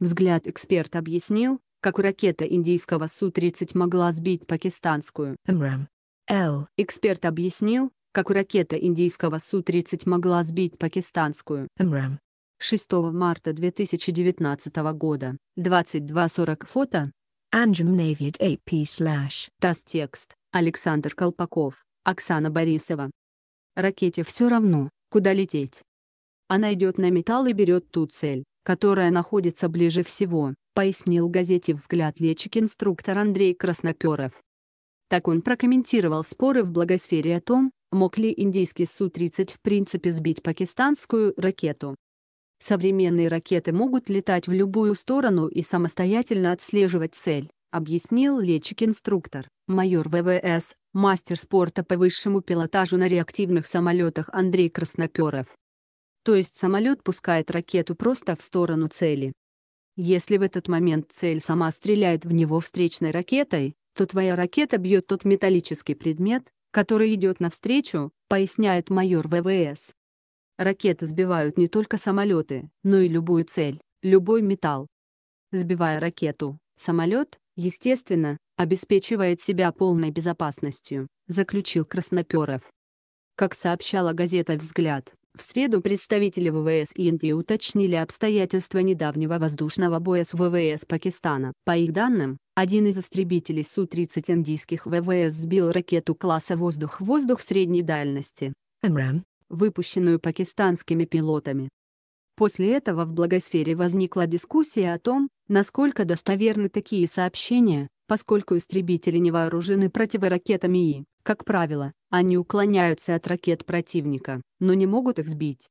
Взгляд эксперт объяснил, как ракета индийского Су-30 могла сбить пакистанскую МРМ. Л. Эксперт объяснил, как ракета индийского Су-30 могла сбить пакистанскую МРМ. 6 марта 2019 года, 22.40 фото. Анджем Навид А.П. слэш. Текст. Александр Колпаков, Оксана Борисова. Ракете все равно, куда лететь. Она идет на металл и берет ту цель, которая находится ближе всего, пояснил газете «Взгляд» летчик-инструктор Андрей Красноперов. Так он прокомментировал споры в благосфере о том, мог ли индийский Су-30 в принципе сбить пакистанскую ракету. Современные ракеты могут летать в любую сторону и самостоятельно отслеживать цель, объяснил летчик-инструктор, майор ВВС, мастер спорта по высшему пилотажу на реактивных самолетах Андрей Красноперов. То есть самолет пускает ракету просто в сторону цели. Если в этот момент цель сама стреляет в него встречной ракетой, то твоя ракета бьет тот металлический предмет, который идет навстречу, поясняет майор ВВС. Ракеты сбивают не только самолеты, но и любую цель, любой металл. Сбивая ракету, самолет, естественно, обеспечивает себя полной безопасностью, заключил Красноперов. Как сообщала газета «Взгляд», в среду представители ВВС Индии уточнили обстоятельства недавнего воздушного боя с ВВС Пакистана. По их данным, один из истребителей Су-30 индийских ВВС сбил ракету класса «Воздух-воздух» средней дальности МРАМ, выпущенную пакистанскими пилотами. После этого в благосфере возникла дискуссия о том, насколько достоверны такие сообщения, поскольку истребители не вооружены противоракетами и, как правило, они уклоняются от ракет противника, но не могут их сбить.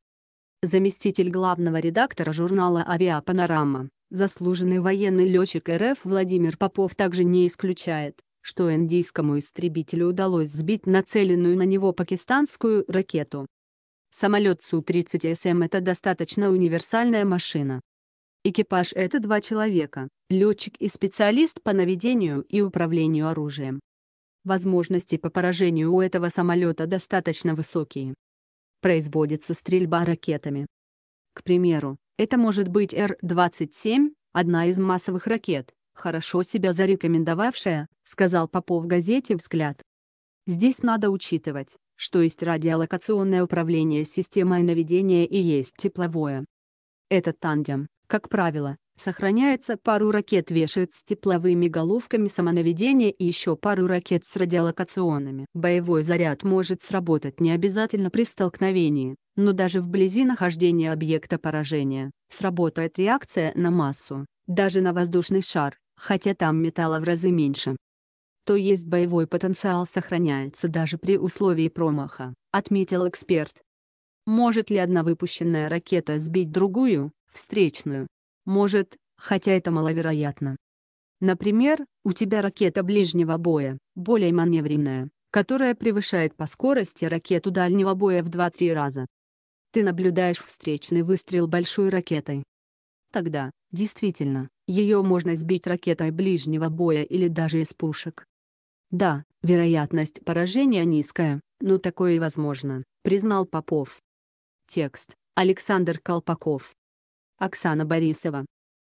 Заместитель главного редактора журнала «Авиапанорама», заслуженный военный летчик РФ Владимир Попов также не исключает, что индийскому истребителю удалось сбить нацеленную на него пакистанскую ракету. Самолет Су-30СМ – это достаточно универсальная машина. Экипаж – это два человека, летчик и специалист по наведению и управлению оружием возможности по поражению у этого самолета достаточно высокие. Производится стрельба ракетами. К примеру, это может быть Р-27, одна из массовых ракет, хорошо себя зарекомендовавшая, сказал Попов газете «Взгляд». Здесь надо учитывать, что есть радиолокационное управление системой наведения и есть тепловое. Этот тандем, как правило, сохраняется, пару ракет вешают с тепловыми головками самонаведения и еще пару ракет с радиолокационными. Боевой заряд может сработать не обязательно при столкновении, но даже вблизи нахождения объекта поражения. Сработает реакция на массу, даже на воздушный шар, хотя там металла в разы меньше. То есть боевой потенциал сохраняется даже при условии промаха, отметил эксперт. Может ли одна выпущенная ракета сбить другую, встречную? Может, хотя это маловероятно. Например, у тебя ракета ближнего боя, более маневренная, которая превышает по скорости ракету дальнего боя в 2-3 раза. Ты наблюдаешь встречный выстрел большой ракетой. Тогда, действительно, ее можно сбить ракетой ближнего боя или даже из пушек. Да, вероятность поражения низкая, но такое и возможно, признал Попов. Текст. Александр Колпаков. Оксана Борисова